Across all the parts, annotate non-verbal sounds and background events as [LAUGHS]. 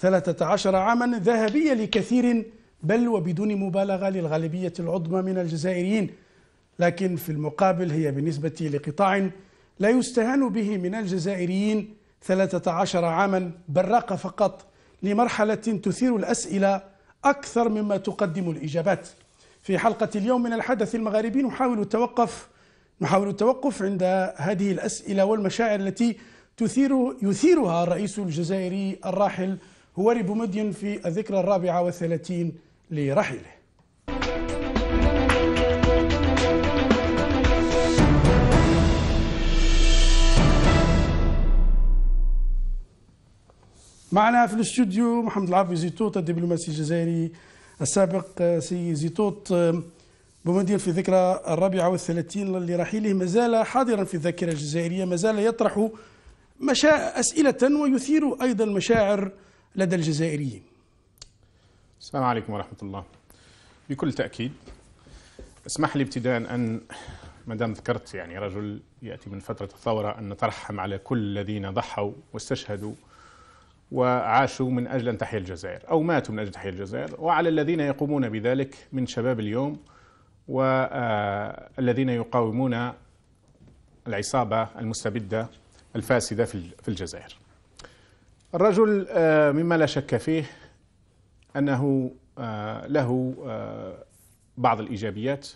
13 عاما ذهبية لكثير بل وبدون مبالغة للغالبية العظمى من الجزائريين لكن في المقابل هي بالنسبة لقطاع لا يستهان به من الجزائريين 13 عاما براقة فقط لمرحلة تثير الأسئلة أكثر مما تقدم الإجابات في حلقة اليوم من الحدث المغاربي نحاول التوقف نحاول التوقف عند هذه الأسئلة والمشاعر التي تثير يثيرها الرئيس الجزائري الراحل هو بومدين في الذكرى الرابعة والثلاثين لرحيله معنا في الاستوديو محمد العافي زيتوت الدبلوماسي الجزائري السابق آه، سي زيتوت آه، بومدين في ذكرى الرابعة والثلاثين لرحيله ما زال حاضرا في الذاكرة الجزائرية ما زال يطرح مشا... أسئلة ويثير أيضا مشاعر لدى الجزائريين السلام عليكم ورحمة الله بكل تأكيد اسمح لي ابتداء أن ما دام ذكرت يعني رجل يأتي من فترة الثورة أن نترحم على كل الذين ضحوا واستشهدوا وعاشوا من أجل أن تحيا الجزائر أو ماتوا من أجل تحيا الجزائر وعلى الذين يقومون بذلك من شباب اليوم والذين آه، يقاومون العصابة المستبدة الفاسدة في الجزائر الرجل آه، مما لا شك فيه انه آه، له آه، بعض الايجابيات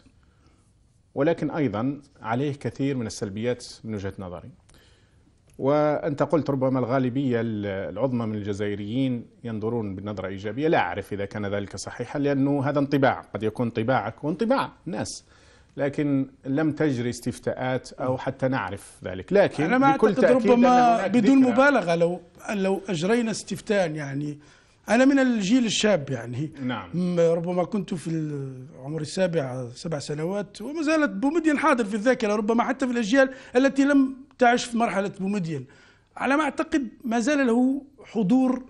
ولكن ايضا عليه كثير من السلبيات من وجهه نظري. وانت قلت ربما الغالبيه العظمى من الجزائريين ينظرون بنظره ايجابيه، لا اعرف اذا كان ذلك صحيحا لانه هذا انطباع، قد يكون انطباعك وانطباع الناس. لكن لم تجري استفتاءات او حتى نعرف ذلك لكن انا ما اعتقد ربما بدون مبالغه لو لو اجرينا استفتاء يعني انا من الجيل الشاب يعني نعم ربما كنت في العمر السابع سبع سنوات وما زالت بومدين حاضر في الذاكره ربما حتى في الاجيال التي لم تعش في مرحله بومدين على ما اعتقد ما زال له حضور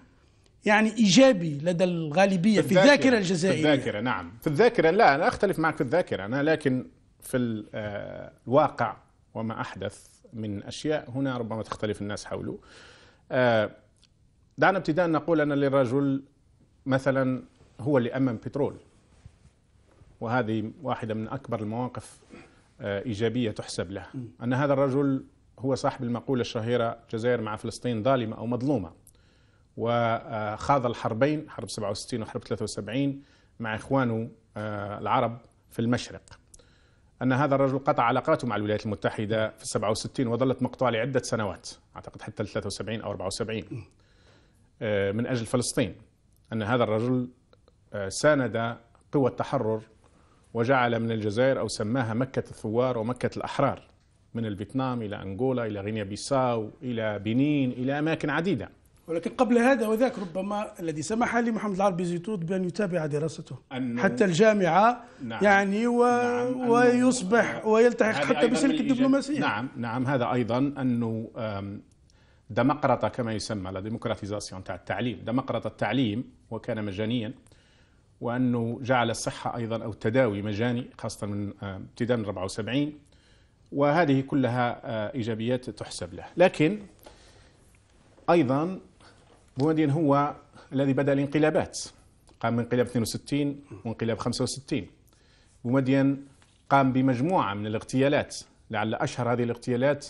يعني ايجابي لدى الغالبيه في الذاكره الجزائريه في الذاكره نعم في الذاكره لا انا اختلف معك في الذاكره انا لكن في آه، الواقع وما أحدث من أشياء هنا ربما تختلف الناس حوله آه، دعنا ابتداء نقول أن للرجل مثلا هو اللي أمم بترول وهذه واحدة من أكبر المواقف آه، إيجابية تحسب له أن هذا الرجل هو صاحب المقولة الشهيرة جزائر مع فلسطين ظالمة أو مظلومة وخاض الحربين حرب 67 وحرب 73 مع إخوانه العرب في المشرق أن هذا الرجل قطع علاقاته مع الولايات المتحدة في 67 وظلت مقطوعة لعدة سنوات أعتقد حتى 73 أو 74 آه، من أجل فلسطين أن هذا الرجل آه، ساند قوى التحرر وجعل من الجزائر أو سماها مكة الثوار ومكة الأحرار من الفيتنام إلى أنغولا إلى غينيا بيساو إلى بنين إلى أماكن عديدة ولكن قبل هذا وذاك ربما الذي سمح لي محمد العربي زيتود بأن يتابع دراسته حتى الجامعة نعم يعني و نعم ويصبح ويلتحق حتى بسلك الدبلوماسية نعم نعم هذا أيضا أنه دمقرطة كما يسمى لا ديمقراطيزاسيون تاع التعليم دمقرطة التعليم وكان مجانيا وأنه جعل الصحة أيضا أو التداوي مجاني خاصة من ابتداء من 74 وهذه كلها إيجابيات تحسب له لكن أيضا بومدين هو الذي بدا الانقلابات قام بانقلاب 62 وانقلاب 65 بومدين قام بمجموعه من الاغتيالات لعل اشهر هذه الاغتيالات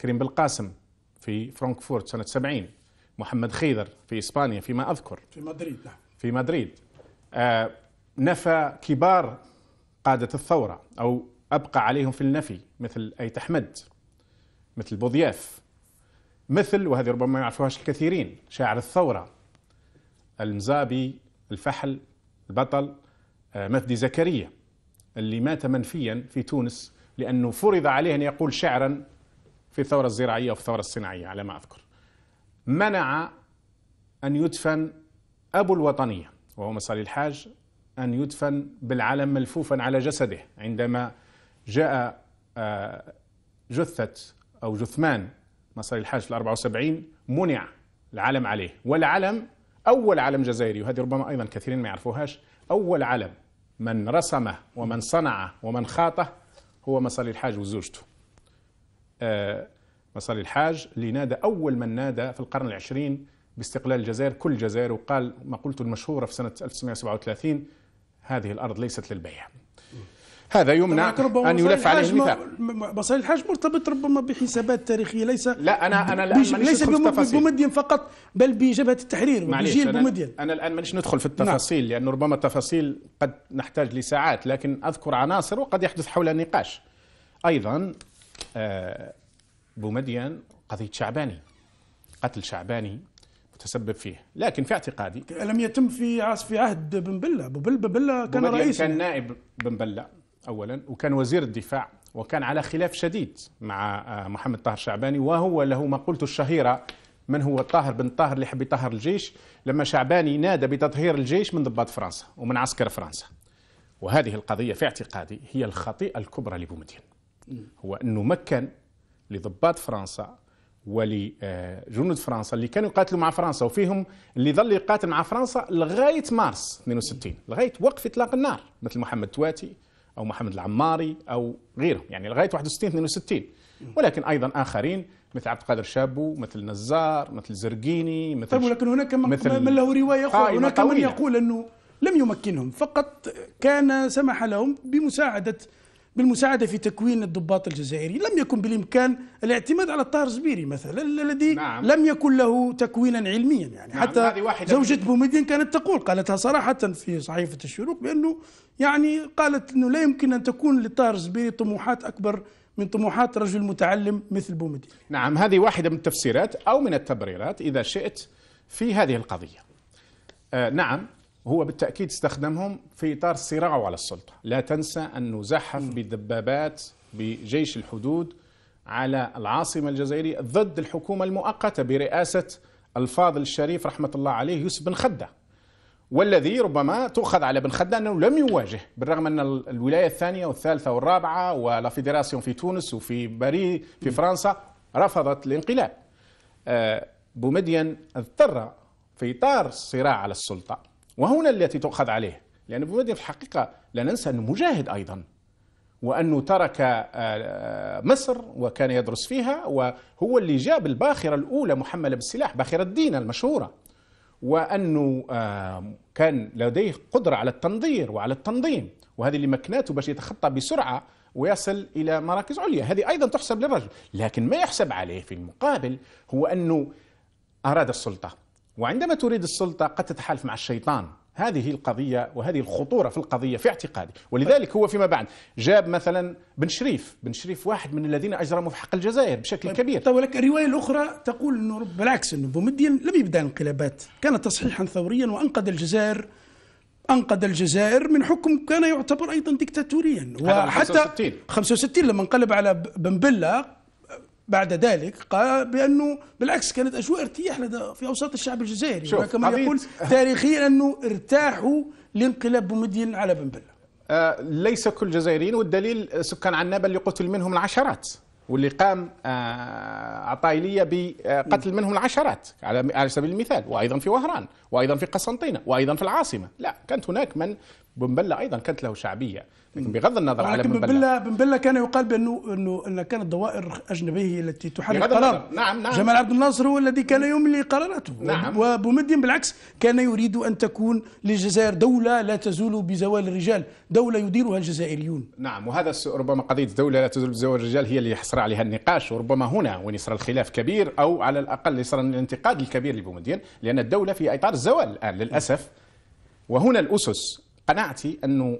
كريم بالقاسم في فرانكفورت سنه 70 محمد خيدر في اسبانيا فيما اذكر في مدريد نعم في مدريد آه نفى كبار قاده الثوره او ابقى عليهم في النفي مثل ايت احمد مثل بوضياف مثل وهذه ربما ما يعرفوهاش الكثيرين شاعر الثورة المزابي الفحل البطل آه، مفدي زكريا اللي مات منفيا في تونس لأنه فرض عليه أن يقول شعرا في الثورة الزراعية وفي الثورة الصناعية على ما أذكر منع أن يدفن أبو الوطنية وهو مصالي الحاج أن يدفن بالعلم ملفوفا على جسده عندما جاء آه، جثة أو جثمان مصاري الحاج في 74 منع العلم عليه والعلم أول علم جزائري وهذه ربما أيضا كثيرين ما يعرفوهاش أول علم من رسمه ومن صنعه ومن خاطه هو مصالي الحاج وزوجته آه، مصالي الحاج اللي نادى أول من نادى في القرن العشرين باستقلال الجزائر كل الجزائر وقال ما قلت المشهورة في سنة 1937 هذه الأرض ليست للبيع هذا يمنع ان يلف عليه الميثاق مصاري الحاج مرتبط ربما بحسابات تاريخيه ليس لا انا انا الان بيش ليس بمدين فقط بل بجبهه التحرير بجيل بمدين انا الان مانيش ندخل في نعم. التفاصيل نعم. لانه ربما التفاصيل قد نحتاج لساعات لكن اذكر عناصر وقد يحدث حولها نقاش ايضا آه، بومدين قضيه شعباني قتل شعباني متسبب فيه لكن في اعتقادي لم يتم في في عهد بن بلة بن بلة كان رئيس كان نائب بن بلة أولا وكان وزير الدفاع وكان على خلاف شديد مع آه، محمد طاهر شعباني وهو له مقولته الشهيرة من هو طاهر بن طاهر اللي حب يطهر الجيش لما شعباني نادى بتطهير الجيش من ضباط فرنسا ومن عسكر فرنسا وهذه القضية في اعتقادي هي الخطيئة الكبرى لبومدين هو أنه مكن لضباط فرنسا ولجنود آه، فرنسا اللي كانوا يقاتلوا مع فرنسا وفيهم اللي ظل يقاتل مع فرنسا لغايه مارس 62 لغايه وقف اطلاق النار مثل محمد تواتي أو محمد العماري أو غيرهم يعني لغاية 61 62 ولكن أيضا آخرين مثل عبد القادر شابو مثل نزار مثل زرقيني مثل طيب ولكن هناك من, مثل من له رواية أخرى هناك طويلة. من يقول أنه لم يمكنهم فقط كان سمح لهم بمساعدة بالمساعدة في تكوين الضباط الجزائري لم يكن بالإمكان الاعتماد على الطاهر زبيري مثلا الذي نعم. لم يكن له تكوينا علميا يعني نعم. حتى زوجة بومدين كانت تقول قالتها صراحة في صحيفة الشروق بأنه يعني قالت أنه لا يمكن أن تكون لطاهر الزبيري طموحات أكبر من طموحات رجل متعلم مثل بومدين نعم هذه واحدة من التفسيرات أو من التبريرات إذا شئت في هذه القضية آه نعم هو بالتأكيد استخدمهم في إطار صراعه على السلطة لا تنسى أنه زحف بدبابات بجيش الحدود على العاصمة الجزائرية ضد الحكومة المؤقتة برئاسة الفاضل الشريف رحمة الله عليه يوسف بن خدة والذي ربما تؤخذ على بن خدام انه لم يواجه بالرغم ان الولايه الثانيه والثالثه والرابعه ولا فيدراسيون في تونس وفي باريس في فرنسا رفضت الانقلاب. آه، بومدين اضطر في اطار الصراع على السلطه وهنا التي تؤخذ عليه لان بومدين في الحقيقه لا ننسى انه مجاهد ايضا وانه ترك آه، آه، مصر وكان يدرس فيها وهو اللي جاب الباخره الاولى محمله بالسلاح باخره الدين المشهوره وانه آه، كان لديه قدره على التنظير وعلى التنظيم وهذه اللي مكناته باش يتخطى بسرعه ويصل الى مراكز عليا هذه ايضا تحسب للرجل لكن ما يحسب عليه في المقابل هو انه اراد السلطه وعندما تريد السلطه قد تتحالف مع الشيطان هذه القضية وهذه الخطورة في القضية في اعتقادي ولذلك هو فيما بعد جاب مثلا بن شريف بن شريف واحد من الذين أجرموا في حق الجزائر بشكل طيب، كبير طيب ولكن الرواية الأخرى تقول أنه بالعكس أنه بومدين لم يبدأ انقلابات كان تصحيحا ثوريا وأنقذ الجزائر انقذ الجزائر من حكم كان يعتبر ايضا ديكتاتوريا وحتى 65 65 لما انقلب على بنبله بعد ذلك قال بانه بالعكس كانت اجواء ارتياح لدى في اوساط الشعب الجزائري كما يقول تاريخيا انه ارتاحوا لانقلاب بومدين على بن بله آه ليس كل الجزائريين والدليل سكان عنابه اللي قتل منهم العشرات واللي قام آه، عطايليه بقتل منهم العشرات على سبيل المثال وايضا في وهران وايضا في قسنطينه وايضا في العاصمه لا كانت هناك من بنبلة أيضا كانت له شعبية لكن بغض النظر على بنبلة بنبلة, بلا كان يقال بأنه أنه أن كانت دوائر أجنبية التي تحرك قرار نعم نعم جمال عبد الناصر هو الذي كان يملي قراراته نعم وبومدين بالعكس كان يريد أن تكون للجزائر دولة لا تزول بزوال الرجال دولة يديرها الجزائريون نعم وهذا ربما قضية دولة لا تزول بزوال الرجال هي اللي حصر عليها النقاش وربما هنا وين يصير الخلاف كبير أو على الأقل يصير الانتقاد الكبير لبومدين لأن الدولة في إطار الزوال الآن للأسف وهنا الأسس قناعتي أنه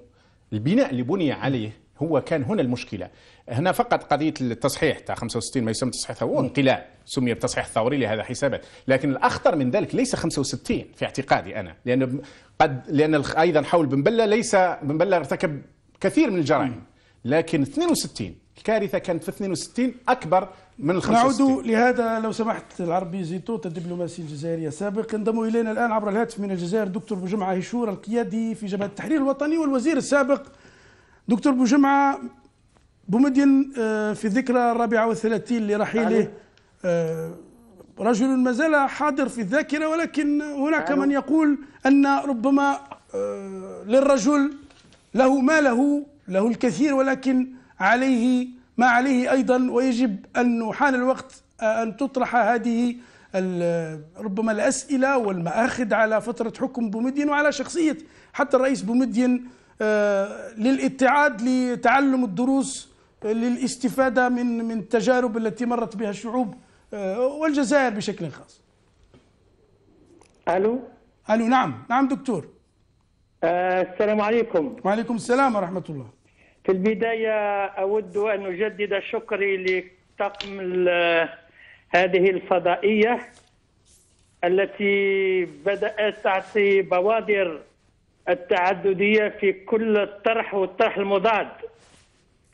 البناء اللي بني عليه هو كان هنا المشكله هنا فقط قضيه التصحيح تاع 65 ما يسمى تصحيح هو انقلاب سمي بتصحيح ثوري لهذا حسابات لكن الاخطر من ذلك ليس 65 في اعتقادي انا لان قد لان ايضا حول بن بله ليس بن بله ارتكب كثير من الجرائم لكن 62 الكارثه كانت في 62 اكبر من الخمسة نعود لهذا لو سمحت العربي زيتو الدبلوماسي الجزائري السابق ينضم الينا الان عبر الهاتف من الجزائر دكتور بجمعه هشور القيادي في جبهه التحرير الوطني والوزير السابق دكتور بجمعه بومدين آه، في ذكرى الرابعه والثلاثين لرحيله آه، رجل ما زال حاضر في الذاكره ولكن هناك من يقول ان ربما آه، للرجل له ما له له الكثير ولكن عليه ما عليه أيضا ويجب أن حان الوقت آه، أن تطرح هذه ربما الأسئلة والمآخذ على فترة حكم بومدين وعلى شخصية حتى الرئيس بومدين آه، للاتعاد لتعلم الدروس آه، للاستفادة من من التجارب التي مرت بها الشعوب والجزائر بشكل خاص ألو ألو نعم نعم دكتور السلام عليكم وعليكم السلام ورحمة الله في البداية أود أن أجدد شكري لطقم هذه الفضائية التي بدأت تعطي بوادر التعددية في كل الطرح والطرح المضاد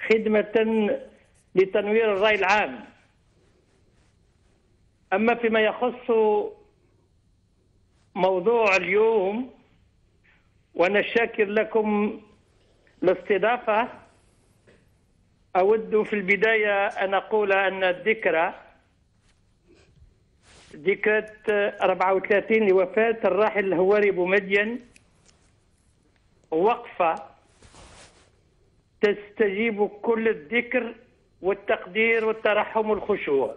خدمة لتنوير الرأي العام أما فيما يخص موضوع اليوم وأنا شاكر لكم الاستضافة أود في البداية أن أقول أن الذكرى ذكرى 34 لوفاة الراحل الهواري بومدين وقفة تستجيب كل الذكر والتقدير والترحم والخشوع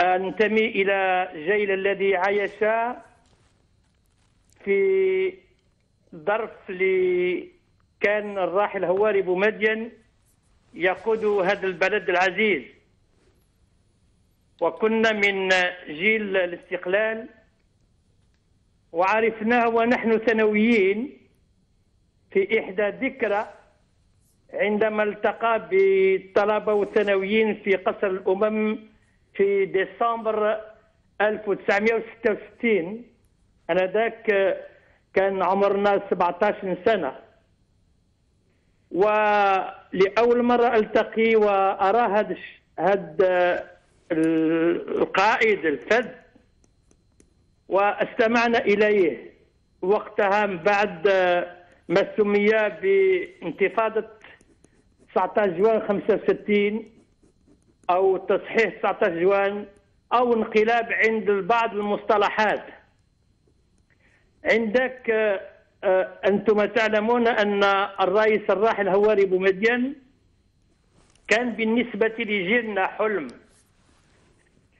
أنتمي إلى جيل الذي عايش في ظرف ل كان الراحل هواري بومدين يقود هذا البلد العزيز وكنا من جيل الاستقلال وعرفناه ونحن ثانويين في إحدى ذكرى عندما التقى بالطلبة والثانويين في قصر الأمم في ديسمبر 1966 أنا ذاك كان عمرنا 17 سنة ولأول مرة ألتقي وأرى هذا هذا القائد الفذ واستمعنا إليه وقتها بعد ما سمي بانتفاضة 19 جوان 65 أو تصحيح 19 جوان أو انقلاب عند بعض المصطلحات عندك آه، أنتم تعلمون أن الرئيس الراحل هواري بومدين كان بالنسبة لجيلنا حلم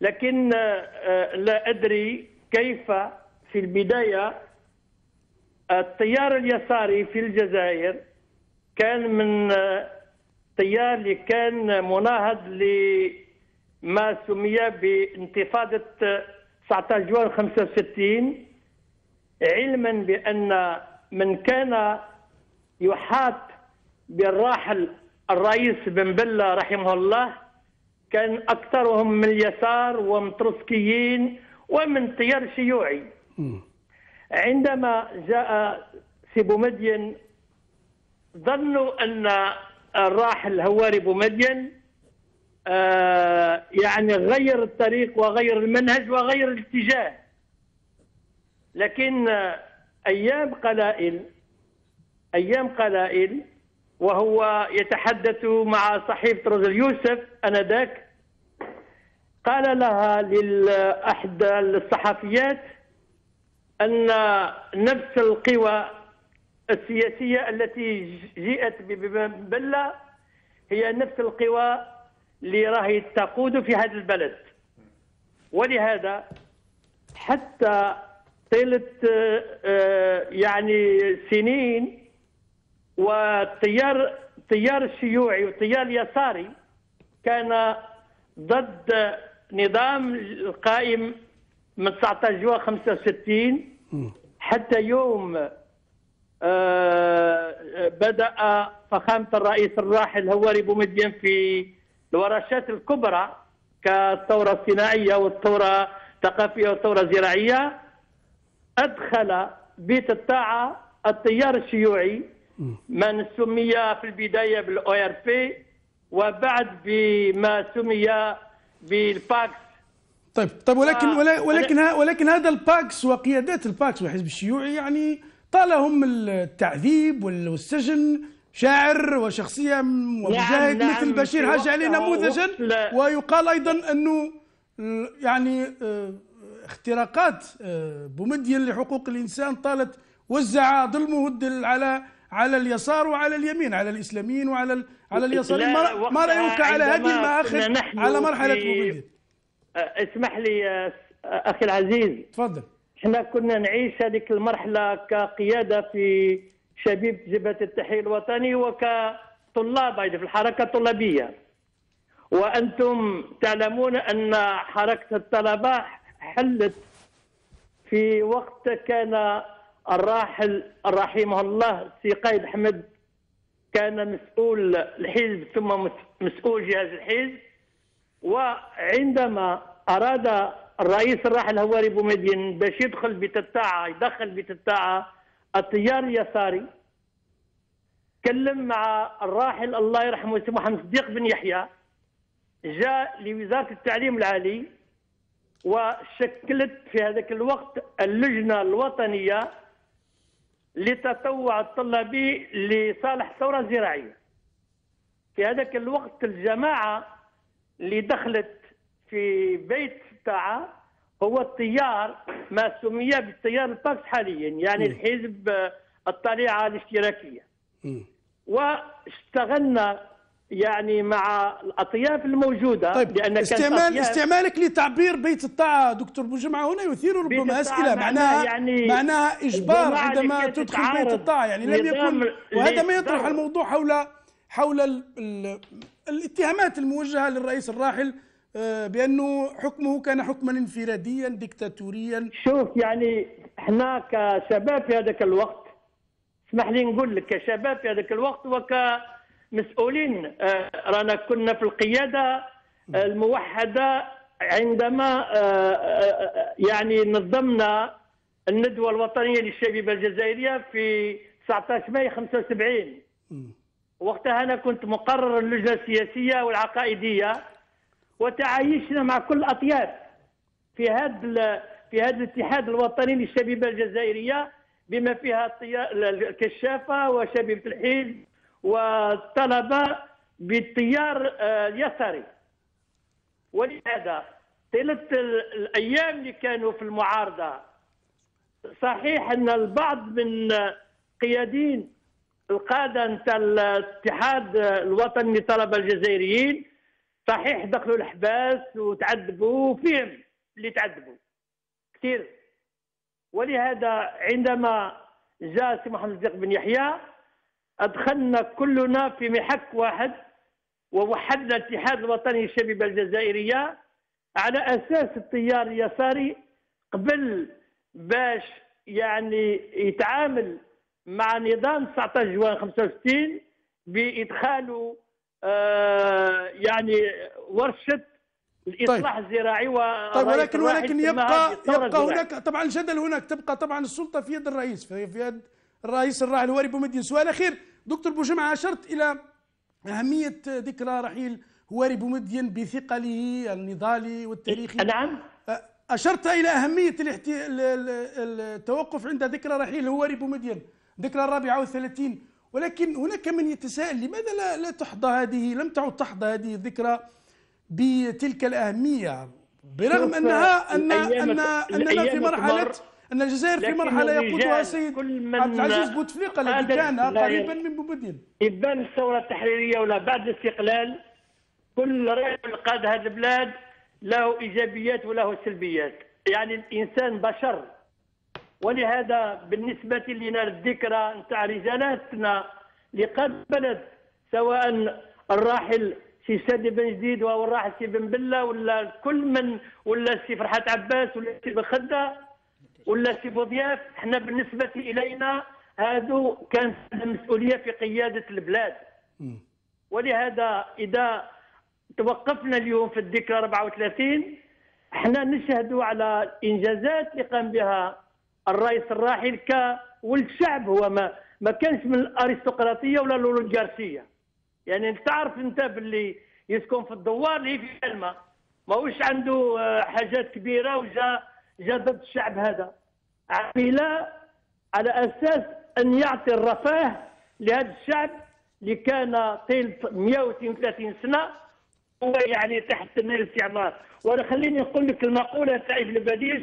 لكن آه، آه، لا أدري كيف في البداية التيار اليساري في الجزائر كان من التيار اللي كان مناهض لما سمي بانتفاضة 19 جوان 65 علما بأن من كان يحاط بالراحل الرئيس بن بلة رحمه الله كان أكثرهم من اليسار تروسكيين ومن تيار شيوعي عندما جاء سي بومدين ظنوا أن الراحل هواري بومدين آه، يعني غير الطريق وغير المنهج وغير الاتجاه لكن أيام قلائل أيام قلائل وهو يتحدث مع صحيفة رجل يوسف أنذاك قال لها لاحدى الصحفيات أن نفس القوى السياسية التي جئت ببلة هي نفس القوى اللي راهي تقود في هذا البلد ولهذا حتى طيله آه، آه، يعني سنين والتيار التيار الشيوعي والتيار اليساري كان ضد نظام القائم من 19 جوان 65 حتى يوم آه، بدأ فخامة الرئيس الراحل هواري بومدين في الورشات الكبرى كالثورة الصناعية والثورة الثقافية والثورة الزراعية أدخل بيت الطاعة التيار الشيوعي من سمي في البداية بالاو ار بي وبعد بما سمي بالباكس طيب طيب ولكن آه. ولكن ولكن, ولكن هذا الباكس وقيادات الباكس والحزب الشيوعي يعني طالهم التعذيب والسجن شاعر وشخصية ومجاهد نعم مثل نعم بشير هاج علي نموذجا ويقال ايضا انه يعني آه، اختراقات آه، بومدين لحقوق الانسان طالت وزع ظلمه على على اليسار وعلى اليمين على الاسلاميين وعلى على اليسار ما, ما رايك على هذه المآخذ على مرحله بومدين آه، اسمح لي آه، اخي العزيز تفضل احنا كنا نعيش هذيك المرحله كقياده في شبيب جبهه التحرير الوطني وكطلاب ايضا في الحركه الطلابيه وانتم تعلمون ان حركه الطلبه حلت في وقت كان الراحل رحمه الله سي قايد احمد كان مسؤول الحزب ثم مسؤول جهاز الحزب وعندما اراد الرئيس الراحل هواري بومدين باش يدخل بتتاعه يدخل بتتاعه التيار اليساري كلم مع الراحل الله يرحمه سي محمد صديق بن يحيى جاء لوزاره التعليم العالي وشكلت في هذاك الوقت اللجنه الوطنيه لتطوع الطلابي لصالح الثوره الزراعيه في هذاك الوقت الجماعه اللي دخلت في بيت تاع هو التيار ما سمي بالتيار الباكس حاليا يعني م. الحزب الطليعه الاشتراكيه م. واشتغلنا يعني مع الاطياف الموجوده طيب لان استعمال استعمالك لتعبير بيت الطاعه دكتور بوجمعه هنا يثير ربما اسئله معناها يعني معناها اجبار عندما تدخل بيت الطاعه يعني لم يكن وهذا ما يطرح الموضوع حول حول الـ الـ الاتهامات الموجهه للرئيس الراحل آه، بانه حكمه كان حكما انفراديا ديكتاتوريا شوف يعني احنا كشباب في هذاك الوقت اسمح لي نقول لك كشباب في هذاك الوقت وك مسؤولين آه، رانا كنا في القياده الموحده عندما آه، آه، يعني نظمنا الندوه الوطنيه للشبيبه الجزائريه في 19 ماي 75 وقتها انا كنت مقرر اللجنه السياسيه والعقائديه وتعايشنا مع كل الاطياف في هذا في هذا الاتحاد الوطني للشبيبه الجزائريه بما فيها الكشافه وشبيبه الحيل والطلبة بالتيار آه، اليساري ولهذا ثلاث الأيام اللي كانوا في المعارضة صحيح أن البعض من قيادين القادة نتاع الاتحاد الوطني للطلبة الجزائريين صحيح دخلوا الحباس وتعذبوا فيهم اللي تعذبوا كثير ولهذا عندما جاء سي محمد بن يحيى أدخلنا كلنا في محك واحد ووحدنا الاتحاد الوطني الشبيبة الجزائرية على أساس التيار اليساري قبل باش يعني يتعامل مع نظام 19 جوان 65 بإدخاله آه يعني ورشة الاصلاح طيب. الزراعي و طيب ولكن ولكن يبقى يبقى الزراعي. هناك طبعا الجدل هناك تبقى طبعا السلطه في يد الرئيس في يد الرئيس الراعي الواري بومدين سؤال اخير دكتور بوجمعة أشرت إلى أهمية ذكرى رحيل هواري بومدين بثقله النضالي والتاريخي إيه، نعم أشرت إلى أهمية التوقف عند ذكرى رحيل هواري بومدين ذكرى الرابعة والثلاثين ولكن هناك من يتساءل لماذا لا, لا تحظى هذه لم تعد تحظى هذه الذكرى بتلك الأهمية برغم أنها أن أننا في مرحلة ان الجزائر في مرحله يقودها السيد عبد العزيز بوتفليقه الذي كان قريبا من بوبدين ابان الثوره التحريريه ولا بعد الاستقلال كل رجل قاد هذه البلاد له ايجابيات وله سلبيات يعني الانسان بشر ولهذا بالنسبه لنا الذكرى نتاع رجالاتنا اللي قبلت سواء الراحل سي سادي بن جديد او الراحل سي بن بله ولا كل من ولا سي فرحات عباس ولا سي بن خده ولا سي بوضياف احنا بالنسبه الينا هادو كانت المسؤوليه في قياده البلاد ولهذا اذا توقفنا اليوم في الذكرى 34 احنا نشهدوا على الانجازات اللي قام بها الرئيس الراحل كولد شعب هو ما ما كانش من الارستقراطيه ولا الاوليغارشيه يعني انت تعرف انت باللي يسكن في الدوار اللي في الماء ماهوش عنده آه، حاجات كبيره وجا جذبت الشعب هذا عمل على اساس ان يعطي الرفاه لهذا الشعب اللي كان طيل 132 سنه هو يعني تحت الاستعمار وانا خليني نقول لك المقوله تاع ابن باديس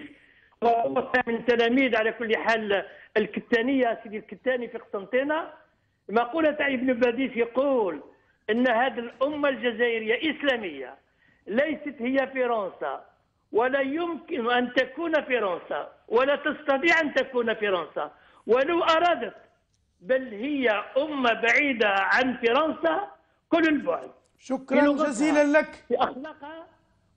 وهو من تلاميذ على كل حال الكتانيه سيدي الكتاني في قسنطينه المقوله تاع ابن باديس يقول ان هذه الامه الجزائريه اسلاميه ليست هي فرنسا ولا يمكن أن تكون فرنسا ولا تستطيع أن تكون فرنسا ولو أرادت بل هي أمة بعيدة عن فرنسا كل البعد شكرا جزيلا لك في أخلاقها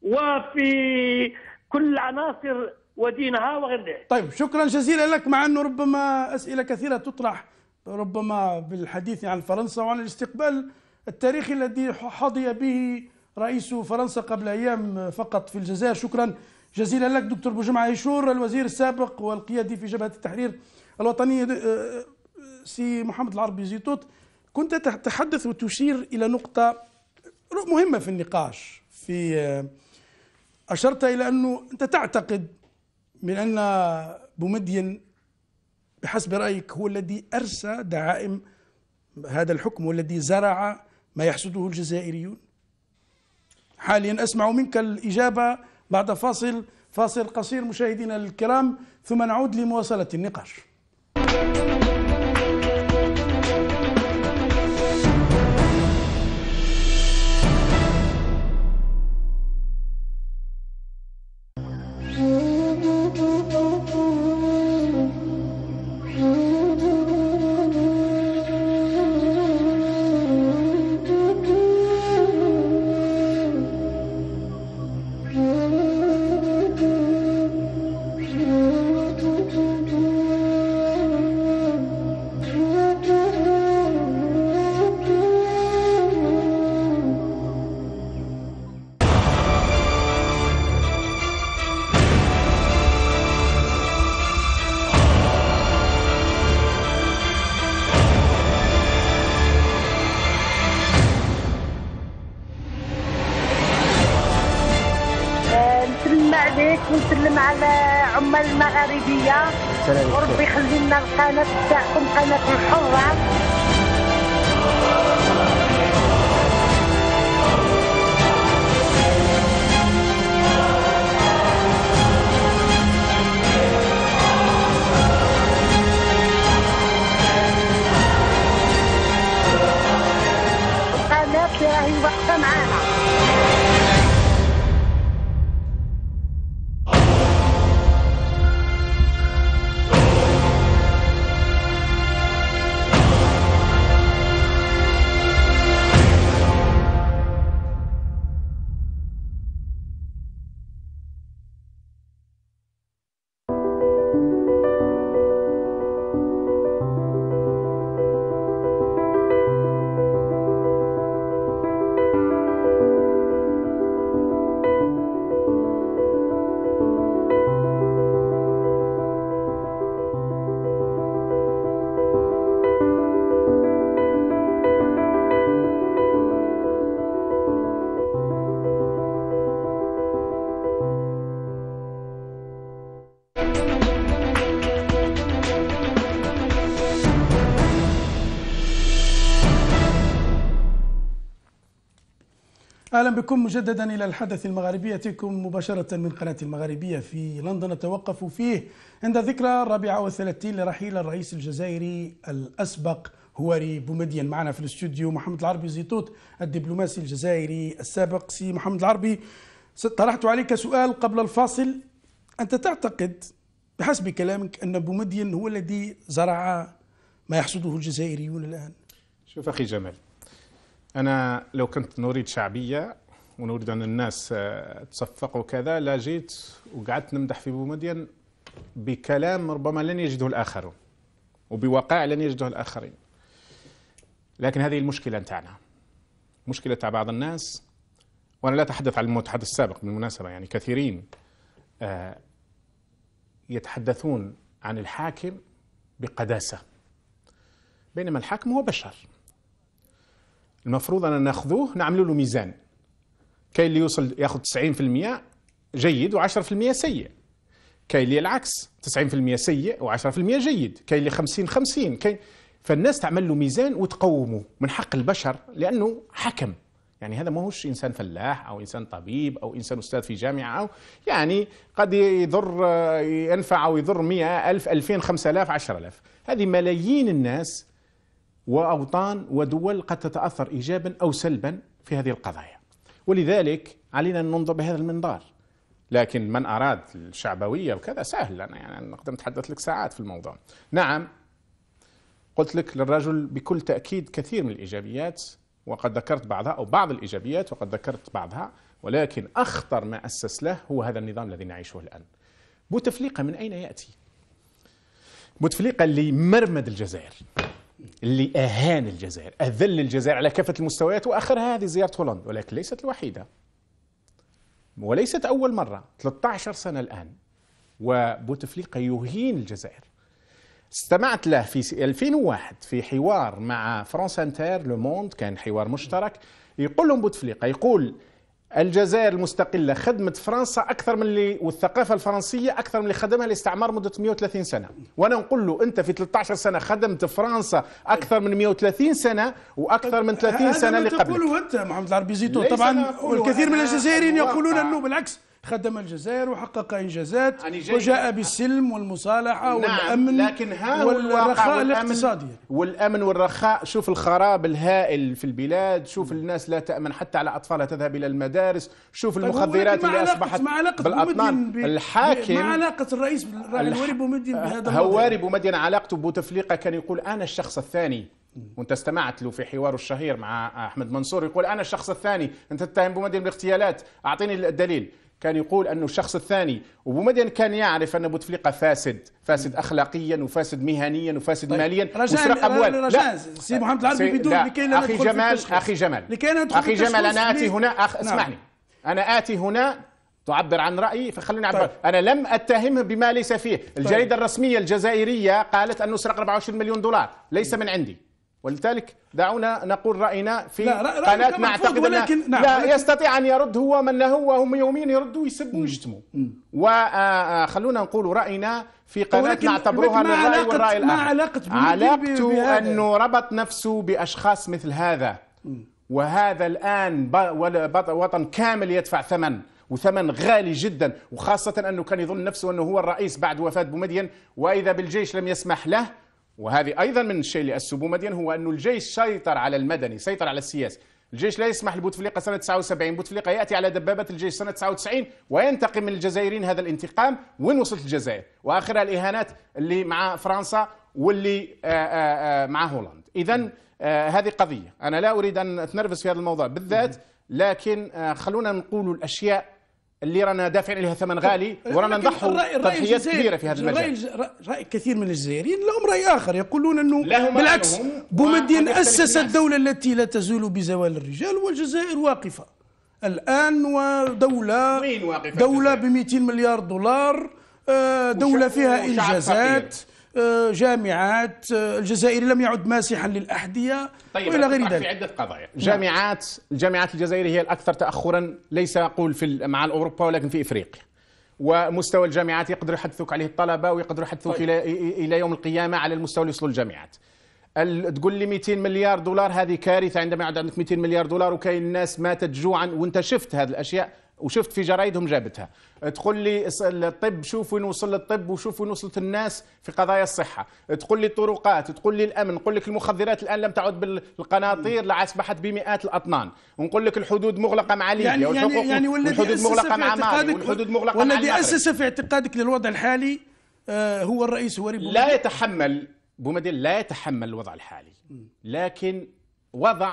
وفي كل عناصر ودينها وغير ذلك طيب شكرا جزيلا لك مع أنه ربما أسئلة كثيرة تطرح ربما بالحديث عن فرنسا وعن الاستقبال التاريخي الذي حظي به رئيس فرنسا قبل أيام فقط في الجزائر شكرا جزيلا لك دكتور بوجمعة عيشور الوزير السابق والقيادي في جبهة التحرير الوطنية آه، سي محمد العربي زيتوت كنت تتحدث وتشير إلى نقطة مهمة في النقاش في آه، أشرت إلى أنه أنت تعتقد من أن بومدين بحسب رأيك هو الذي أرسى دعائم هذا الحكم والذي زرع ما يحسده الجزائريون حاليا أسمع منك الإجابة بعد فاصل فاصل قصير مشاهدينا الكرام ثم نعود لمواصلة النقاش بكم مجددا إلى الحدث المغاربي يأتيكم مباشرة من قناة المغاربية في لندن نتوقف فيه عند ذكرى الرابعة والثلاثين لرحيل الرئيس الجزائري الأسبق هواري بومدين معنا في الاستوديو محمد العربي زيتوت الدبلوماسي الجزائري السابق سي محمد العربي طرحت عليك سؤال قبل الفاصل أنت تعتقد بحسب كلامك أن بومدين هو الذي زرع ما يحصده الجزائريون الآن شوف أخي جمال أنا لو كنت نريد شعبية ونريد أن الناس آه، تصفق وكذا لا جيت وقعدت نمدح في بومدين بكلام ربما لن يجده الآخرون وبوقائع لن يجده الآخرين لكن هذه المشكلة نتاعنا مشكلة تاع بعض الناس وأنا لا أتحدث عن المتحدث السابق بالمناسبة يعني كثيرين آه، يتحدثون عن الحاكم بقداسة بينما الحاكم هو بشر المفروض أن ناخذوه نعمل له ميزان كاين اللي يوصل ياخذ 90% جيد و10% سيء كاين اللي العكس 90% سيء و10% جيد كاين اللي 50 50 كاين فالناس تعمل له ميزان وتقومه من حق البشر لانه حكم يعني هذا ماهوش انسان فلاح او انسان طبيب او انسان استاذ في جامعه أو يعني قد يضر ينفع او يضر 100 1000 2000 5000 10000 هذه ملايين الناس واوطان ودول قد تتاثر ايجابا او سلبا في هذه القضايا ولذلك علينا أن ننظر بهذا المنظار لكن من أراد الشعبوية وكذا سهل أنا يعني نقدر نتحدث لك ساعات في الموضوع نعم قلت لك للرجل بكل تأكيد كثير من الإيجابيات وقد ذكرت بعضها أو بعض الإيجابيات وقد ذكرت بعضها ولكن أخطر ما أسس له هو هذا النظام الذي نعيشه الآن بوتفليقة من أين يأتي؟ بوتفليقة اللي مرمد الجزائر اللي أهان الجزائر أذل الجزائر على كافة المستويات وآخرها هذه زيارة هولندا ولكن ليست الوحيدة وليست أول مرة 13 سنة الآن وبوتفليقة يهين الجزائر استمعت له في 2001 في حوار مع فرانس انتر لو كان حوار مشترك يقول لهم بوتفليقة يقول الجزائر المستقله خدمت فرنسا اكثر من اللي والثقافه الفرنسيه اكثر من اللي خدمها الاستعمار مده 130 سنه وانا نقول له انت في 13 سنه خدمت فرنسا اكثر من 130 سنه واكثر من 30 سنه اللي قبل هذا ما تقوله انت محمد العربي زيتون طبعا والكثير من الجزائريين يقولون انه بالعكس خدم الجزائر وحقق إنجازات وجاء بالسلم والمصالحة نعم والأمن لكن ها والرخاء الاقتصادي والأمن والرخاء شوف الخراب الهائل في البلاد شوف نعم. الناس لا تأمن حتى على أطفالها تذهب إلى المدارس شوف طيب، المخدرات اللي أصبحت بالأطنان الحاكم ما علاقة الرئيس آه، هواري بومدين بهذا هواري بومدين علاقته بوتفليقة كان يقول أنا الشخص الثاني وانت استمعت له في حواره الشهير مع احمد منصور يقول انا الشخص الثاني انت تتهم بومدين بالاغتيالات اعطيني الدليل كان يقول أنه الشخص الثاني وبومدين كان يعرف أن بوتفليقة فاسد فاسد أخلاقيا وفاسد مهنيا وفاسد طيب. ماليا وسرق أموال لا سي محمد العربي بدون لكي لا أخي جمال أخي جمال لكي أخي جمال أنا آتي هنا أخ... نعم. اسمعني أنا آتي هنا تعبر عن رايي فخليني اعبر طيب. انا لم اتهمه بما ليس فيه طيب. الجريده طيب. الرسميه الجزائريه قالت انه سرق 24 مليون دولار ليس من عندي ولذلك دعونا نقول راينا في لا قناه نعتقد ولكن نعم لا ولكن يستطيع ان يرد هو من هو هم يومين يردوا يسبوا ويشتموا وخلونا آه، آه، نقول راينا في قناه نعتبرها من الراي والراي ما الاخر ما علاقه علاقته انه ربط نفسه باشخاص مثل هذا وهذا الان وطن كامل يدفع ثمن وثمن غالي جدا وخاصه انه كان يظن نفسه انه هو الرئيس بعد وفاه بومدين واذا بالجيش لم يسمح له وهذه أيضا من الشيء اللي أسسوه مدين هو أنه الجيش سيطر على المدني سيطر على السياسي الجيش لا يسمح لبوتفليقة سنة 79 بوتفليقة يأتي على دبابة الجيش سنة 99 وينتقم من الجزائريين هذا الانتقام وين وصلت الجزائر وآخرها الإهانات اللي مع فرنسا واللي آآ آه، آآ آه، آه، مع هولندا إذا هذه قضية أنا لا أريد أن أتنرفز في هذا الموضوع بالذات لكن خلونا نقول الأشياء اللي رانا دافعين عليها ثمن غالي [LAUGHS] ورانا نضحوا تضحيات كبيره في هذا المجال راي, رأي كثير من الجزائريين لهم راي اخر يقولون انه بالعكس بومدين اسس الدوله التي لا تزول بزوال الرجال والجزائر واقفه الان ودوله وين واقفة دوله ب 200 مليار دولار آه، دوله فيها انجازات آه، جامعات آه، الجزائري لم يعد ماسحا للأحذية طيب وإلى غير ذلك في عدة قضايا نعم. جامعات الجامعات الجزائرية هي الأكثر تأخرا ليس أقول في مع أوروبا ولكن في إفريقيا ومستوى الجامعات يقدر يحدثوك عليه الطلبة ويقدروا يحدثوك طيب. إلى يوم القيامة على المستوى اللي يوصلوا الجامعات تقول لي 200 مليار دولار هذه كارثة عندما يعد عندك 200 مليار دولار وكاين الناس ماتت جوعا وانت شفت هذه الأشياء وشفت في جرايدهم جابتها تقول لي الطب شوف وين وصل الطب وشوف وين وصلت الناس في قضايا الصحة تقول لي الطرقات تقول لي الأمن نقول لك المخدرات الآن لم تعد بالقناطير لا أصبحت بمئات الأطنان ونقول لك الحدود مغلقة مع ليبيا يعني يعني, يعني والحدود مغلقة مع مالي والحدود مغلقة مع والذي أسس في اعتقادك للوضع الحالي آه، هو الرئيس هو لا يتحمل بومدين لا يتحمل الوضع الحالي لكن وضع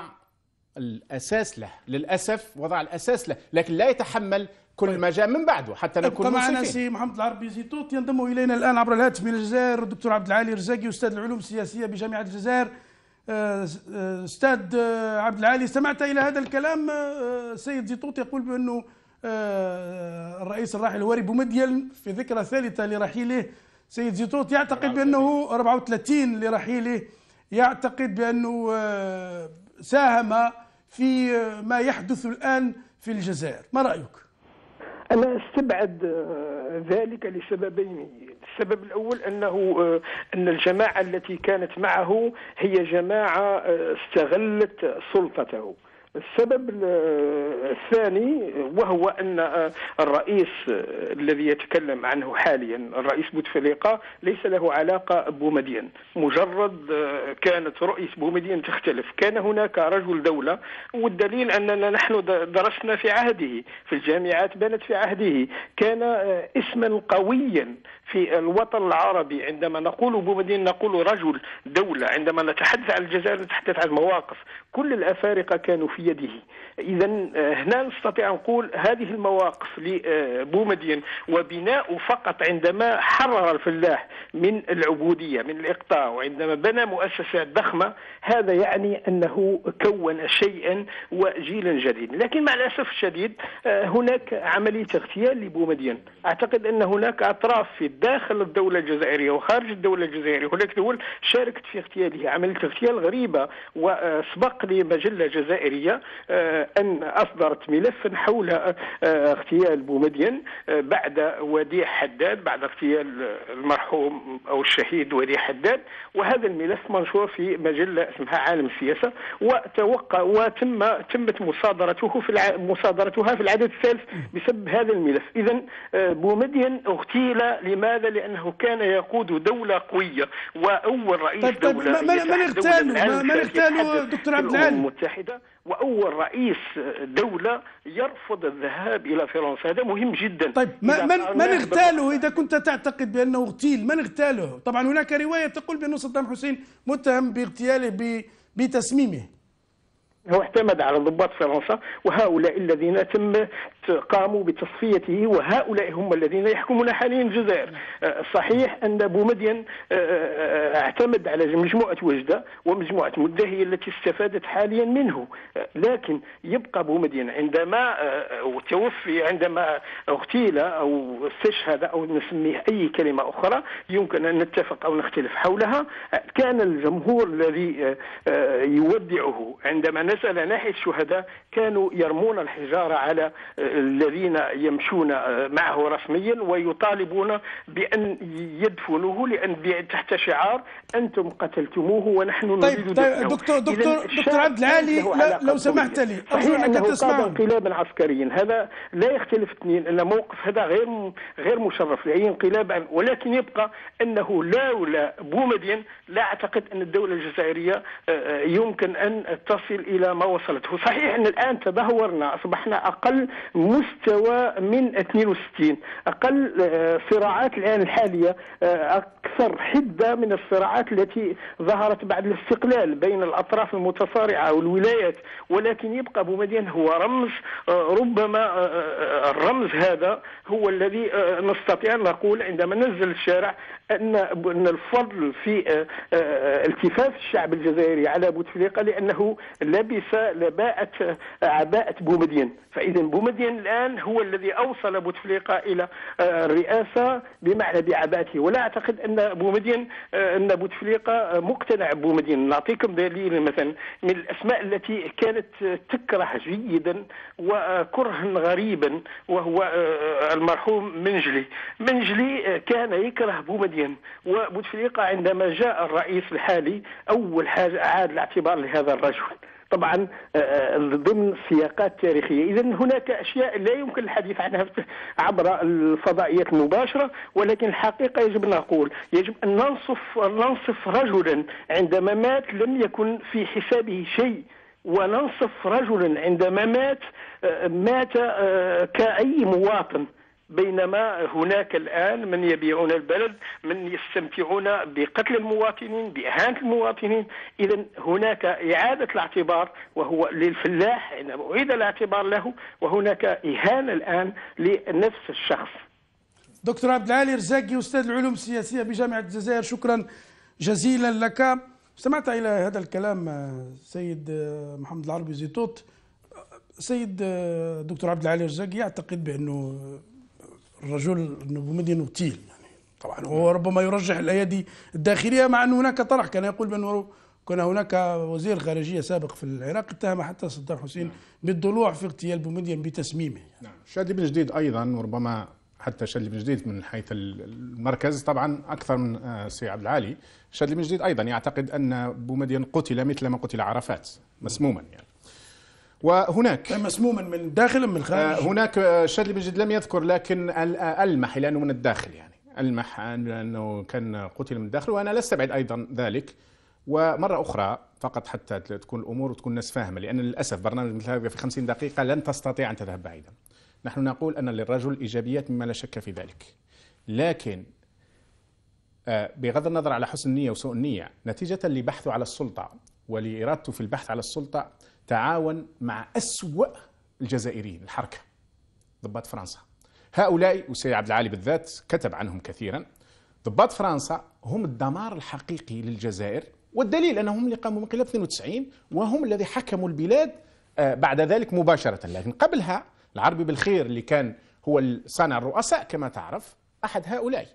الاساس له للاسف وضع الاساس له لكن لا يتحمل كل طيب. ما جاء من بعده حتى نكون معنا سي محمد العربي زيتوت ينضم الينا الان عبر الهاتف من الجزائر الدكتور عبد العالي الرزاقي استاذ العلوم السياسيه بجامعه الجزائر آه، آه، استاذ آه، عبد العالي استمعت الى هذا الكلام سيد زيتوت يقول بانه الرئيس الراحل هواري بومديل في ذكرى ثالثه لرحيله سيد زيتوت يعتقد نعم، بانه 34 لرحيله يعتقد بانه ساهم في آه، ما يحدث الآن في الجزائر ما رأيك؟ انا استبعد آه، ذلك لسببين السبب الاول انه آه، ان الجماعه التي كانت معه هي جماعه استغلت سلطته السبب الثاني وهو ان آه، الرئيس آه، الذي يتكلم عنه حاليا الرئيس بوتفليقه ليس له علاقه بومدين مجرد آه، كانت رؤيه بومدين تختلف كان هناك رجل دوله والدليل اننا نحن درسنا في عهده في الجامعات بانت في عهده كان اسما قويا في الوطن العربي عندما نقول بومدين نقول رجل دوله عندما نتحدث عن الجزائر نتحدث عن مواقف كل الافارقه كانوا في بيده إذا آه، هنا نستطيع أن نقول هذه المواقف لبومدين وبناء فقط عندما حرر الفلاح من العبودية من الإقطاع وعندما بنى مؤسسة ضخمة هذا يعني أنه كون شيئا وجيلا جديد لكن مع الأسف الشديد آه، هناك عملية اغتيال لبومدين أعتقد أن هناك أطراف في داخل الدولة الجزائرية وخارج الدولة الجزائرية هناك دول شاركت في اغتياله عملية اغتيال غريبة وسبق لمجلة جزائرية آه، أن أصدرت ملفا حول آه، اغتيال بومدين بعد وديع حداد بعد اغتيال المرحوم أو الشهيد ولي حداد وهذا الملف منشور في مجلة اسمها عالم السياسة وتوقع وتم تمت مصادرته في الع... مصادرتها في العدد الثالث بسبب هذا الملف إذا آه، بومدين اغتيل لماذا لأنه كان يقود دولة قوية وأول رئيس طيب طيب دولة من اغتالوا من اغتالوا دكتور عبد العال المتحدة واول رئيس دوله يرفض الذهاب الى فرنسا هذا مهم جدا طيب من من اغتاله اذا كنت تعتقد بانه اغتيل من اغتاله طبعا هناك روايه تقول بان صدام حسين متهم باغتياله بتسميمه هو اعتمد على ضباط فرنسا وهؤلاء الذين تم قاموا بتصفيته وهؤلاء هم الذين يحكمون حاليا الجزائر آه، صحيح أن بومدين آه، آه، اعتمد على مجموعة وجدة ومجموعة مدة هي التي استفادت حاليا منه لكن يبقى بومدين عندما توفي عندما اغتيل أو استشهد أو نسميه أي كلمة أخرى يمكن أن نتفق أو نختلف حولها كان الجمهور الذي يودعه عندما نسأل ناحية الشهداء كانوا يرمون الحجارة على الذين يمشون آه، معه رسميا ويطالبون بأن يدفنوه لأن تحت شعار أنتم قتلتموه ونحن طيب، نريد طيب طيب دكتور دكتور دكتور عبد العالي لو سمحت لي صحيح أنه قاد انقلابا عسكريا هذا لا يختلف اثنين أن موقف هذا غير غير مشرف لأي انقلاب ولكن يبقى أنه لولا بومدين لا أعتقد أن الدولة الجزائرية آه، آه، يمكن أن تصل إلى ما وصلته صحيح أن الآن تدهورنا أصبحنا أقل مستوى من 62 أقل آه، صراعات الآن الحالية آه، أكثر حدة من الصراعات التي ظهرت بعد الاستقلال بين الأطراف المتصارعة والولايات ولكن يبقى بومدين هو رمز آه، ربما الرمز هذا هو الذي نستطيع أن نقول عندما نزل الشارع أن أن الفضل في التفاف الشعب الجزائري على بوتفليقة لأنه لبس لباءة عباءة بومدين فإذا بومدين الان الان هو الذي اوصل بوتفليقه الى الرئاسه آه، بمعنى بعباته ولا اعتقد ان بومدين آه، ان بوتفليقه آه، مقتنع بومدين نعطيكم دليل مثلا من الاسماء التي كانت تكره جيدا وكرها غريبا وهو المرحوم منجلي منجلي كان يكره بومدين وبوتفليقه عندما جاء الرئيس الحالي اول حاجه اعاد الاعتبار لهذا الرجل طبعا آه، آه، ضمن سياقات تاريخيه، اذا هناك اشياء لا يمكن الحديث عنها عبر الفضائيات المباشره ولكن الحقيقه يجب ان نقول يجب ان ننصف ننصف رجلا عندما مات لم يكن في حسابه شيء وننصف رجلا عندما مات آه، مات كأي مواطن بينما هناك الآن من يبيعون البلد من يستمتعون بقتل المواطنين بإهانة المواطنين إذا هناك إعادة الاعتبار وهو للفلاح إنما أعيد الاعتبار له وهناك إهانة الآن لنفس الشخص دكتور عبد العالي رزاقي أستاذ العلوم السياسية بجامعة الجزائر شكرا جزيلا لك استمعت إلى هذا الكلام آه، سيد آه، محمد العربي زيتوت آه، سيد دكتور عبد العالي رزاقي يعتقد بأنه الرجل بومدين نوتيل يعني طبعا هو ربما يرجح الايادي الداخليه مع ان هناك طرح كان يقول بانه كان هناك وزير خارجيه سابق في العراق اتهم حتى صدام حسين نعم. بالضلوع في اغتيال بومدين بتسميمه يعني. نعم شادي بن جديد ايضا وربما حتى شادي بن جديد من حيث المركز طبعا اكثر من آه، سي عبد العالي شادي بن جديد ايضا يعتقد ان بومدين قتل مثل ما قتل عرفات مسموما يعني وهناك مسموما من الداخل أم من الخارج؟ آه، هناك آه، الشاذلي جد لم يذكر لكن آه، ألمح لأنه من الداخل يعني ألمح أنه كان قتل من الداخل وأنا لا أستبعد أيضا ذلك ومرة أخرى فقط حتى تكون الأمور وتكون الناس فاهمة لأن للأسف برنامج مثل هذا في 50 دقيقة لن تستطيع أن تذهب بعيدا نحن نقول أن للرجل إيجابيات مما لا شك في ذلك لكن بغض النظر على حسن النية وسوء النية نتيجة لبحثه على السلطة ولإرادته في البحث على السلطة تعاون مع أسوأ الجزائريين الحركة ضباط فرنسا هؤلاء وسيد عبد العالي بالذات كتب عنهم كثيرا ضباط فرنسا هم الدمار الحقيقي للجزائر والدليل أنهم اللي قاموا بانقلاب 92 وهم الذي حكموا البلاد آه، بعد ذلك مباشرة لكن قبلها العربي بالخير اللي كان هو صانع الرؤساء كما تعرف أحد هؤلاء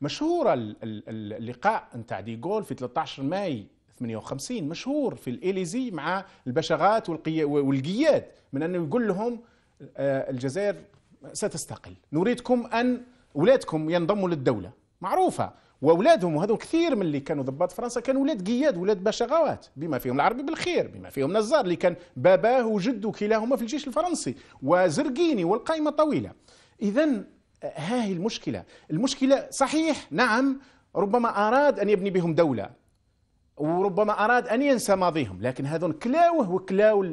مشهورة اللقاء نتاع ديغول في 13 ماي 58 مشهور في الإليزي مع البشغات والقياد من أنه يقول لهم آه، الجزائر ستستقل نريدكم أن أولادكم ينضموا للدولة معروفة واولادهم وهذو كثير من اللي كانوا ضباط فرنسا كانوا أولاد قياد أولاد بشغوات بما فيهم العربي بالخير بما فيهم نزار اللي كان باباه وجده كلاهما في الجيش الفرنسي وزرقيني والقائمه طويله اذا آه، ها هي المشكله المشكله صحيح نعم ربما اراد ان يبني بهم دوله وربما أراد أن ينسى ماضيهم لكن هذون كلاوه وكلاو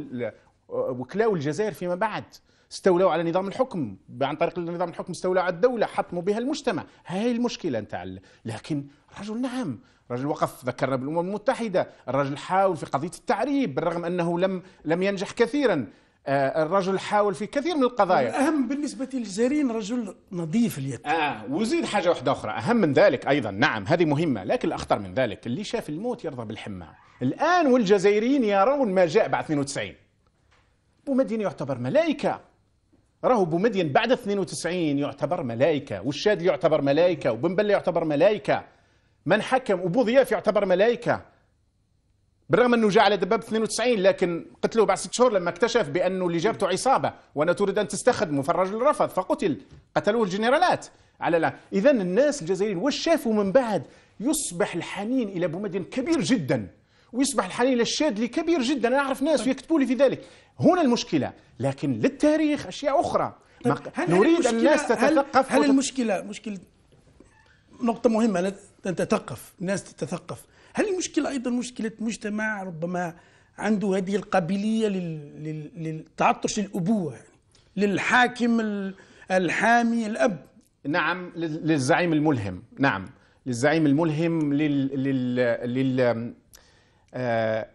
وكلاو الجزائر فيما بعد استولوا على نظام الحكم عن طريق نظام الحكم استولوا على الدولة حطموا بها المجتمع هاي المشكلة نتاع لكن رجل نعم رجل وقف ذكرنا بالامم المتحده الرجل حاول في قضيه التعريب بالرغم انه لم لم ينجح كثيرا آه، الرجل حاول في كثير من القضايا الأهم بالنسبة للجزائريين رجل نظيف اليد آه وزيد حاجة واحدة أخرى أهم من ذلك أيضا نعم هذه مهمة لكن الأخطر من ذلك اللي شاف الموت يرضى بالحمى الآن والجزائريين يرون ما جاء بعد 92 بومدين يعتبر ملائكة راهو بومدين بعد 92 يعتبر ملائكة والشادي يعتبر ملائكة وبنبلة يعتبر ملائكة من حكم وبوضياف يعتبر ملائكة بالرغم انه جاء على دباب 92 لكن قتلوه بعد ست شهور لما اكتشف بانه اللي جابته عصابه وانا تريد ان تستخدمه فالرجل رفض فقتل قتلوه الجنرالات على لا اذا الناس الجزائريين واش شافوا من بعد يصبح الحنين الى بومدين كبير جدا ويصبح الحنين الى الشاذلي كبير جدا انا اعرف ناس ويكتبوا لي في ذلك هنا المشكله لكن للتاريخ اشياء اخرى طيب، هل نريد هل الناس تتثقف هل المشكله مشكله نقطه مهمه انت تتثقف الناس تتثقف هل المشكلة أيضا مشكلة مجتمع ربما عنده هذه القابلية للتعطش للأبوة يعني للحاكم الحامي الأب نعم للزعيم الملهم نعم للزعيم الملهم لل, لل... لل... آه،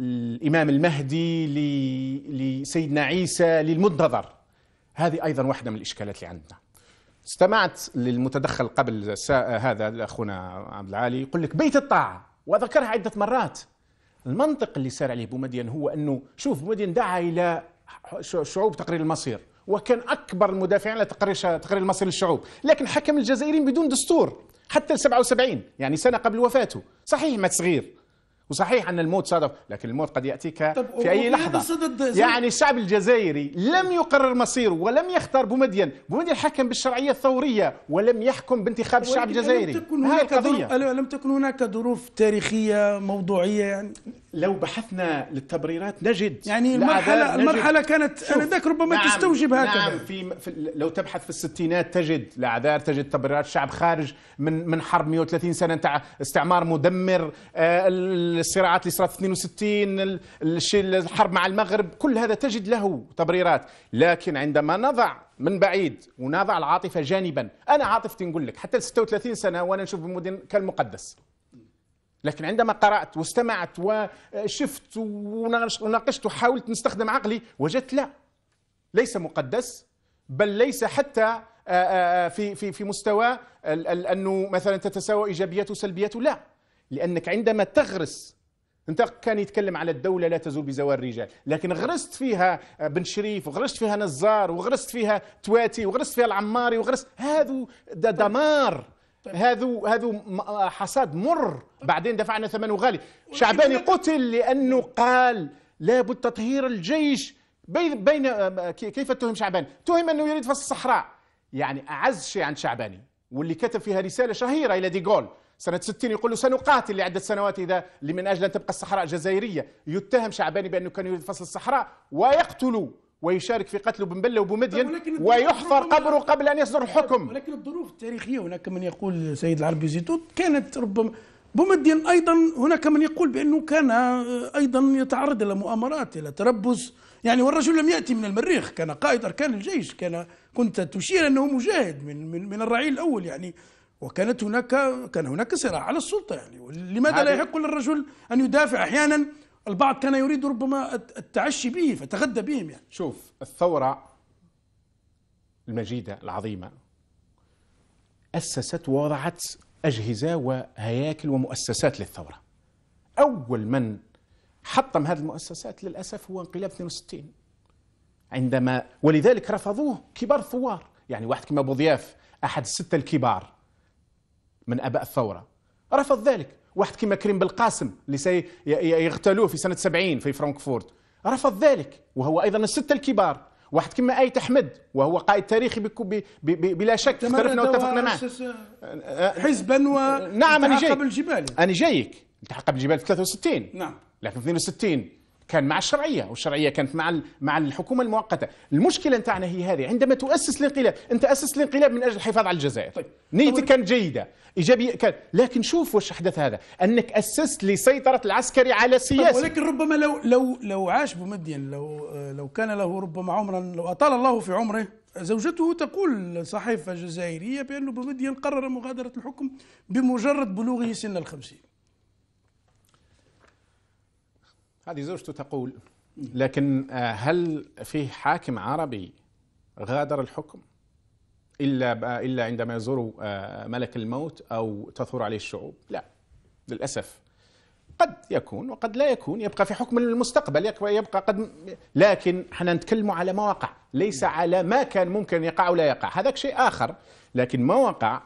الإمام المهدي ل... لسيدنا عيسى للمنتظر هذه أيضا واحدة من الإشكالات اللي عندنا استمعت للمتدخل قبل سا... هذا أخونا عبد العالي يقول لك بيت الطاعة وذكرها عدة مرات المنطق اللي سار عليه بومدين هو أنه شوف بومدين دعا إلى شعوب تقرير المصير وكان أكبر المدافعين لتقرير تقرير المصير للشعوب لكن حكم الجزائريين بدون دستور حتى ال 77 يعني سنة قبل وفاته صحيح مات صغير وصحيح ان الموت صادف لكن الموت قد ياتيك في اي لحظه يعني الشعب الجزائري لم يقرر مصيره ولم يختار بومدين بومدين حكم بالشرعيه الثوريه ولم يحكم بانتخاب الشعب الجزائري لم تكن هناك ظروف تكن هناك ظروف تاريخيه موضوعيه يعني لو بحثنا للتبريرات نجد يعني المرحلة, نجد المرحلة كانت آنذاك ربما نعم تستوجب هكذا نعم في, في لو تبحث في الستينات تجد الأعذار تجد تبريرات شعب خارج من من حرب 130 سنة تاع استعمار مدمر آه، الصراعات اللي صارت 62 الحرب مع المغرب كل هذا تجد له تبريرات لكن عندما نضع من بعيد ونضع العاطفة جانبا أنا عاطفتي نقول لك حتى 36 سنة وأنا نشوف المدن كالمقدس لكن عندما قرأت واستمعت وشفت وناقشت وحاولت نستخدم عقلي وجدت لا ليس مقدس بل ليس حتى آه، آه، في في في مستوى انه مثلا تتساوى ايجابياته وسلبياته لا لانك عندما تغرس انت كان يتكلم على الدولة لا تزول بزوال الرجال، لكن غرست فيها آه، بن شريف وغرست فيها نزار وغرست فيها تواتي وغرست فيها العماري وغرست هذا دمار طيب. هذو هذو آه، حصاد مر بعدين دفعنا ثمنه غالي شعباني قتل لانه قال لابد تطهير الجيش بين بين آه، آه، كيف اتهم شعباني؟ اتهم انه يريد فصل الصحراء يعني اعز شيء عن شعباني واللي كتب فيها رساله شهيره الى ديغول سنة 60 يقول له سنقاتل لعدة سنوات إذا من أجل أن تبقى الصحراء جزائرية يتهم شعباني بأنه كان يريد فصل الصحراء ويقتل ويشارك في قتل بله وبومدين طيب، ويحفر قبره قبل ان يصدر الحكم ولكن الظروف التاريخيه هناك من يقول سيد العربي زيتوت كانت ربما بومدين ايضا هناك من يقول بانه كان آه، ايضا يتعرض الى مؤامرات الى تربص يعني والرجل لم ياتي من المريخ كان قائد اركان الجيش كان كنت تشير انه مجاهد من من, من الرعيل الاول يعني وكانت هناك كان هناك صراع على السلطه يعني لماذا لا يحق للرجل ان يدافع احيانا البعض كان يريد ربما التعشي به فتغدى بهم يعني شوف الثورة المجيدة العظيمة أسست ووضعت أجهزة وهياكل ومؤسسات للثورة أول من حطم هذه المؤسسات للأسف هو انقلاب 62 عندما ولذلك رفضوه كبار الثوار يعني واحد كما ابو ضياف أحد الستة الكبار من أباء الثورة رفض ذلك واحد كما كريم بالقاسم اللي سيغتالوه في سنة 70 في فرانكفورت رفض ذلك وهو أيضا الستة الكبار واحد كما اي أحمد وهو قائد تاريخي بكو بي بي بي بلا شك اختلفنا واتفقنا معه أه، أه، حزبا و نعم أنا جايك الجبال أنا جايك التحق بالجبال في 63 نعم لكن في 62 كان مع الشرعيه والشرعيه كانت مع مع الحكومه المؤقته المشكله نتاعنا هي هذه عندما تؤسس الانقلاب انت اسست الانقلاب من اجل الحفاظ على الجزائر طيب. نيتك طيب. كانت جيده ايجابيه كان لكن شوف واش حدث هذا انك اسست لسيطره العسكري على السياسه طيب ولكن ربما لو لو لو عاش بمدين لو لو كان له ربما عمرا لو اطال الله في عمره زوجته تقول صحيفه جزائريه بانه بمدين قرر مغادره الحكم بمجرد بلوغه سن الخمسين هذه زوجته تقول لكن آه، هل في حاكم عربي غادر الحكم إلا إلا عندما يزور آه، ملك الموت أو تثور عليه الشعوب لا للأسف قد يكون وقد لا يكون يبقى في حكم المستقبل يبقى قد لكن احنا نتكلم على ما ليس على ما كان ممكن يقع ولا يقع هذاك شيء آخر لكن ما وقع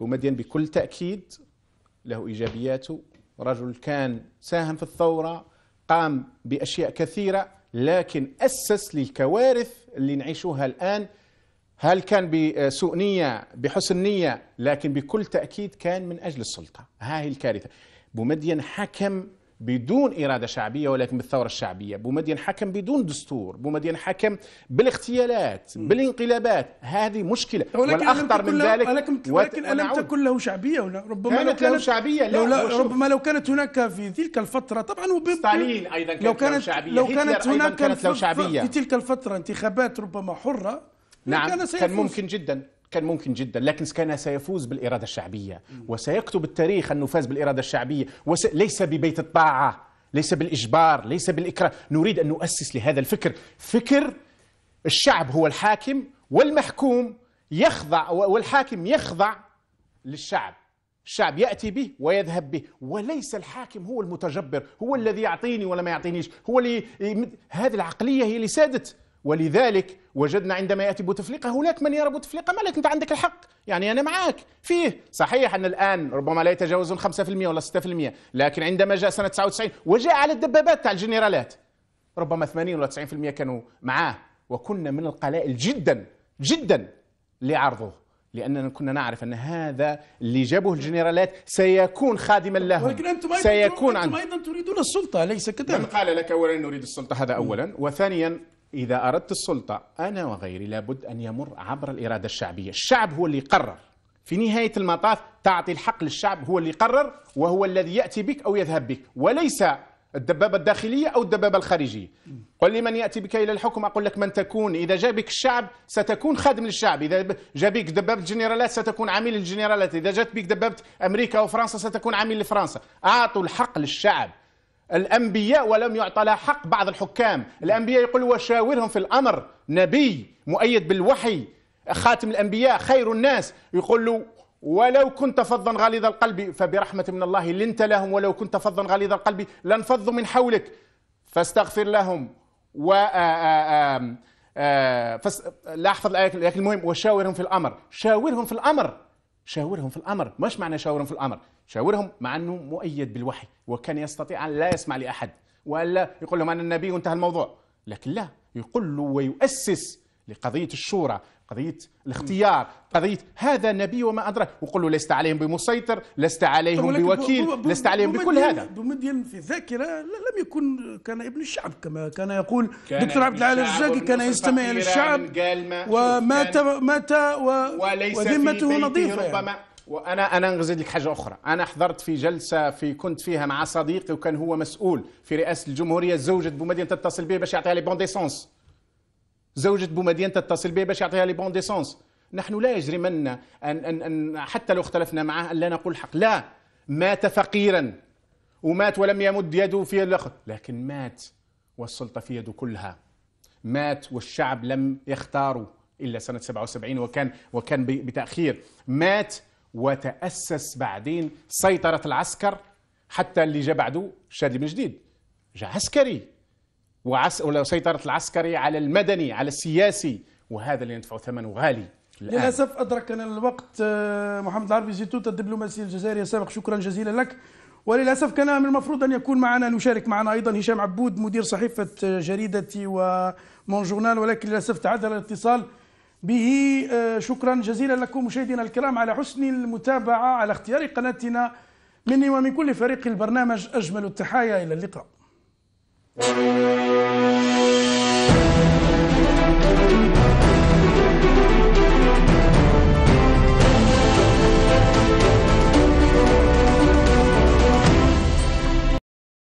بومدين بكل تأكيد له إيجابياته رجل كان ساهم في الثورة قام بأشياء كثيرة لكن أسس للكوارث اللي نعيشوها الآن هل كان بسوء نية بحسن نية لكن بكل تأكيد كان من أجل السلطة هاي الكارثة بومدين حكم بدون إرادة شعبية ولكن بالثورة الشعبية بومدين حكم بدون دستور بومدين حكم بالاغتيالات بالانقلابات هذه مشكلة والأخطر من ذلك ولكن, ولكن ألم تكن له شعبية هنا ربما كانت لو كانت له شعبية لا لو لا ربما لو كانت هناك في تلك الفترة طبعا ستالين أيضا كانت لو كانت له شعبية لو كانت هناك كانت له شعبية في تلك الفترة انتخابات ربما حرة نعم كان, كان ممكن جدا كان ممكن جدا لكن كان سيفوز بالإرادة الشعبية وسيكتب التاريخ أنه فاز بالإرادة الشعبية وس... ليس ببيت الطاعة ليس بالإجبار ليس بالإكراه نريد أن نؤسس لهذا الفكر فكر الشعب هو الحاكم والمحكوم يخضع والحاكم يخضع للشعب الشعب يأتي به ويذهب به وليس الحاكم هو المتجبر هو الذي يعطيني ولا ما يعطينيش هو اللي هذه العقلية هي اللي سادت ولذلك وجدنا عندما ياتي بوتفليقه هناك من يرى بوتفليقه مالك انت عندك الحق يعني انا معك فيه صحيح ان الان ربما لا يتجاوزون 5% ولا 6% لكن عندما جاء سنه 99 وجاء على الدبابات تاع الجنرالات ربما 80 ولا 90% كانوا معاه وكنا من القلائل جدا جدا لعرضه لاننا كنا نعرف ان هذا اللي جابه الجنرالات سيكون خادما له ولكن انتم ايضا سيكون انتم ايضا تريدون السلطه ليس كذلك؟ من قال لك اولا نريد السلطه هذا اولا وثانيا إذا أردت السلطة أنا وغيري لابد أن يمر عبر الإرادة الشعبية الشعب هو اللي يقرر في نهاية المطاف تعطي الحق للشعب هو اللي يقرر وهو الذي يأتي بك أو يذهب بك وليس الدبابة الداخلية أو الدبابة الخارجية قل لي من يأتي بك إلى الحكم أقول لك من تكون إذا جابك الشعب ستكون خادم للشعب إذا جابك دبابة الجنرالات ستكون عميل للجنرالات إذا جات بك دبابة أمريكا أو فرنسا ستكون عميل لفرنسا أعطوا الحق للشعب الأنبياء ولم يعطى لها حق بعض الحكام الأنبياء يقول وشاورهم في الأمر نبي مؤيد بالوحي خاتم الأنبياء خير الناس يقول له ولو كنت فظا غليظ القلب فبرحمة من الله لنت لهم ولو كنت فظا غليظ القلب لانفضوا من حولك فاستغفر لهم و لاحظ الايه لكن المهم وشاورهم في الامر شاورهم في الامر شاورهم في الامر مش معنى شاورهم في الامر شاورهم مع أنه مؤيد بالوحي وكان يستطيع أن لا يسمع لأحد وألا يقول لهم أنا النبي وانتهى الموضوع لكن لا يقول له ويؤسس لقضية الشورى قضية الاختيار قضية هذا نبي وما ادراك وقل له لست عليهم بمسيطر لست عليهم بوكيل لست عليهم بكل هذا بمدين في الذاكرة لم يكن كان ابن الشعب كما كان يقول كان دكتور عبد العال الزاكي كان يستمع إلى الشعب ومات مات وليس وذمته نظيفة يعني. ربما وانا انا نزيد لك حاجه اخرى انا حضرت في جلسه في كنت فيها مع صديقي وكان هو مسؤول في رئاسه الجمهوريه زوجة بومدين تتصل به باش يعطيها لي بون ديسونس زوجة بومدين تتصل به باش يعطيها لي بون ديسونس نحن لا يجرمن أن, أن, أن, أن حتى لو اختلفنا معه أن لا نقول الحق لا مات فقيرا ومات ولم يمد يده في الأخر لكن مات والسلطة في يده كلها مات والشعب لم يختاره إلا سنة 77 وكان وكان بتأخير مات وتأسس بعدين سيطرة العسكر حتى اللي جاء بعده شادي بن جديد جاء عسكري وعس... العسكري على المدني على السياسي وهذا اللي ندفعه ثمنه غالي الآن. للأسف أدركنا الوقت آه، محمد العربي زيتوت الدبلوماسي الجزائري السابق شكرا جزيلا لك وللأسف كان من المفروض أن يكون معنا نشارك معنا أيضا هشام عبود مدير صحيفة آه، جريدتي ومون جورنال ولكن للأسف تعذر الاتصال به آه، شكرا جزيلا لكم مشاهدينا الكرام على حسن المتابعة على اختيار قناتنا مني ومن كل فريق البرنامج أجمل التحايا إلى اللقاء Thank you.